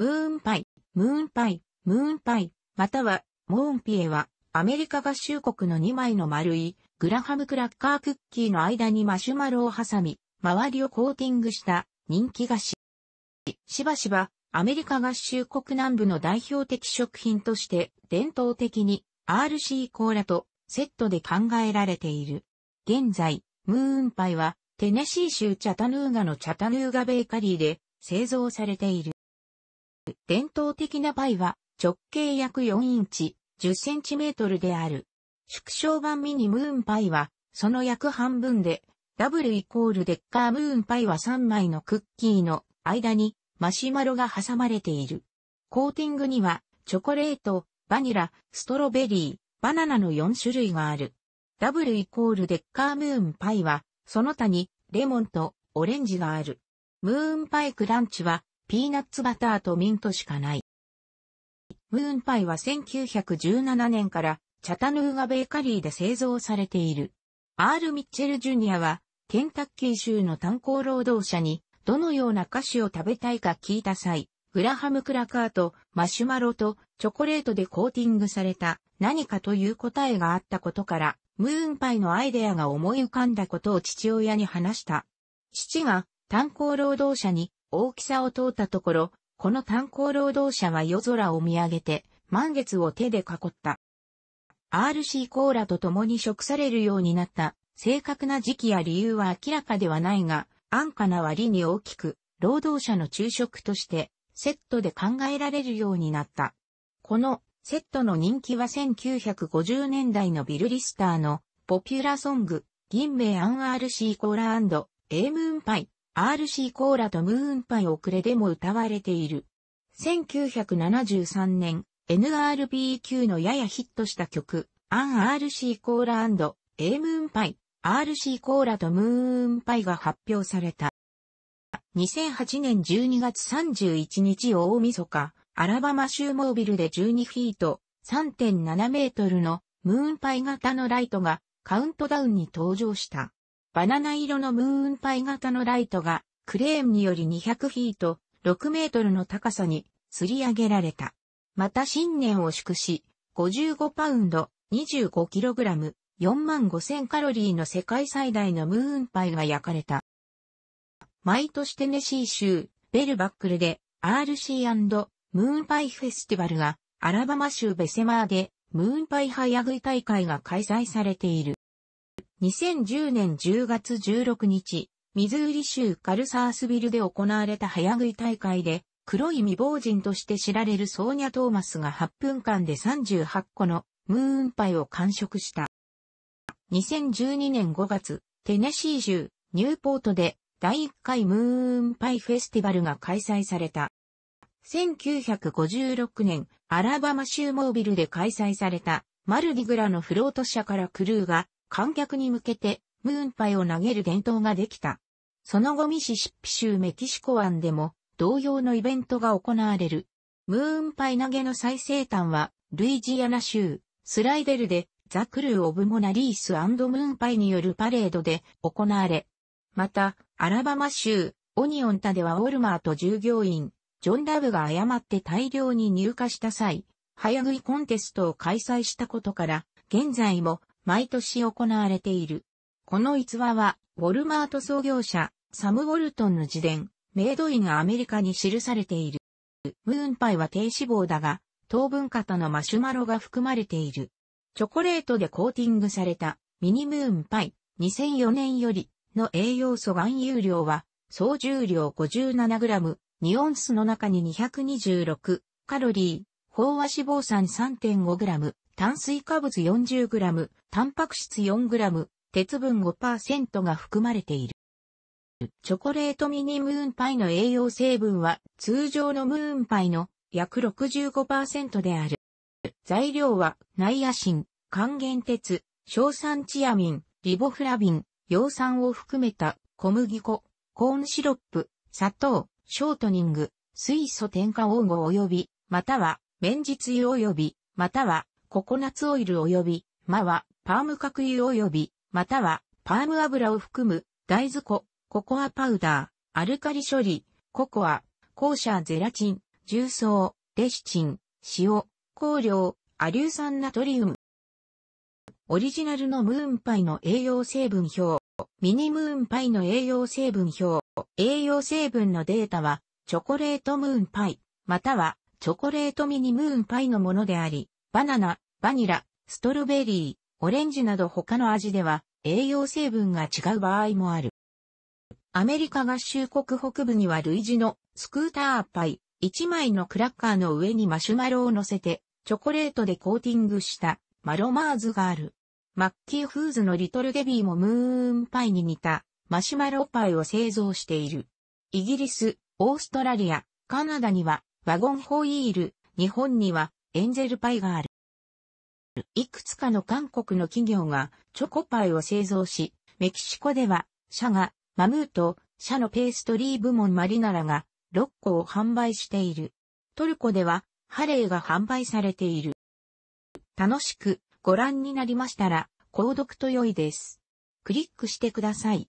ムーンパイ、ムーンパイ、ムーンパイ、または、モーンピエは、アメリカ合衆国の2枚の丸い、グラハムクラッカークッキーの間にマシュマロを挟み、周りをコーティングした人気菓子。しばしば、アメリカ合衆国南部の代表的食品として、伝統的に RC コーラとセットで考えられている。現在、ムーンパイは、テネシー州チャタヌーガのチャタヌーガベーカリーで製造されている。伝統的なパイは直径約4インチ、10センチメートルである。縮小版ミニムーンパイは、その約半分で、ダブルイコールデッカームーンパイは3枚のクッキーの間にマシュマロが挟まれている。コーティングには、チョコレート、バニラ、ストロベリー、バナナの4種類がある。ダブルイコールデッカームーンパイは、その他にレモンとオレンジがある。ムーンパイクランチはピーナッツバターとミントしかない。ムーンパイは1917年からチャタヌーガベーカリーで製造されている。アール・ミッチェル・ジュニアはケンタッキー州の炭鉱労働者にどのような菓子を食べたいか聞いた際、グラハムクラカーとマシュマロとチョコレートでコーティングされた何かという答えがあったことから、ムーンパイのアイデアが思い浮かんだことを父親に話した。父が炭鉱労働者に大きさを問うたところ、この炭鉱労働者は夜空を見上げて、満月を手で囲った。RC コーラと共に食されるようになった正確な時期や理由は明らかではないが、安価な割に大きく、労働者の昼食としてセットで考えられるようになった。このセットの人気は1950年代のビル・リスターのポピュラーソング、銀名アン RC コーラエームーンパイ RC コーラとムーンパイ遅れでも歌われている。1973年、NRB9 のややヒットした曲、アン RC コーラ &A ムーンパイ、RC コーラとムーンパイが発表された。2008年12月31日大晦日、アラバマ州モービルで12フィート、3.7メートルのムーンパイ型のライトがカウントダウンに登場した。バナナ色のムーンパイ型のライトがクレーンにより200フィート6メートルの高さに吊り上げられた。また新年を祝し、55パウンド、25キログラム、4万5000カロリーの世界最大のムーンパイが焼かれた。毎年テネシー州、ベルバックルで RC& ムーンパイフェスティバルがアラバマ州ベセマーでムーンパイ早食い大会が開催されている。2010年10月16日、ミズーリ州カルサースビルで行われた早食い大会で、黒い未亡人として知られるソーニャ・トーマスが8分間で38個のムーンパイを完食した。2012年5月、テネシー州ニューポートで第1回ムーンパイフェスティバルが開催された。1956年、アラバマ州モービルで開催されたマルディグラのフロート社からクルーが観客に向けてムーンパイを投げる伝統ができた。その後ミシシッピ州メキシコ湾でも同様のイベントが行われる。ムーンパイ投げの最西端はルイジアナ州スライデルでザ・クルー・オブ・モナリースムーンパイによるパレードで行われ、また、アラバマ州オニオンタではウォルマーと従業員、ジョン・ラブが誤って大量に入荷した際、早食いコンテストを開催したことから、現在も毎年行われている。この逸話は、ウォルマート創業者、サム・ウォルトンの自伝、メイドインがアメリカに記されている。ムーンパイは低脂肪だが、糖分過多のマシュマロが含まれている。チョコレートでコーティングされたミニムーンパイ2004年よりの栄養素含有量は総重量 57g、2オンスの中に226カロリー、飽和脂肪酸 3.5g、炭水化物 40g、タンパク質 4g、鉄分5%が含まれている。チョコレートミニムーンパイの栄養成分は通常のムーンパイの約65%である。材料はナイアシン、還元鉄、硝酸チアミン、リボフラビン、葉酸を含めた小麦粉、コーンシロップ、砂糖、ショートニング、水素添加黄合及び、または、綿実油及び、または、ココナッツオイル及び、まは、パーム核油及び、または、パーム油を含む、大豆粉、ココアパウダー、アルカリ処理、ココア、ャーゼラチン、重曹、レシチン、塩、香料、アリュー酸ナトリウム。オリジナルのムーンパイの栄養成分表、ミニムーンパイの栄養成分表、栄養成分のデータは、チョコレートムーンパイ、または、チョコレートミニムーンパイのものであり、バナナ、バニラ、ストロベリー、オレンジなど他の味では栄養成分が違う場合もある。アメリカ合衆国北部には類似のスクーターパイ、1枚のクラッカーの上にマシュマロを乗せて、チョコレートでコーティングしたマロマーズがある。マッキーフーズのリトルデビーもムーンパイに似たマシュマロパイを製造している。イギリス、オーストラリア、カナダにはワゴンホイール、日本にはエンゼルパイがある。いくつかの韓国の企業がチョコパイを製造し、メキシコでは、社が、マムーと、社のペーストリー部門マリナラが、6個を販売している。トルコでは、ハレーが販売されている。楽しくご覧になりましたら、購読と良いです。クリックしてください。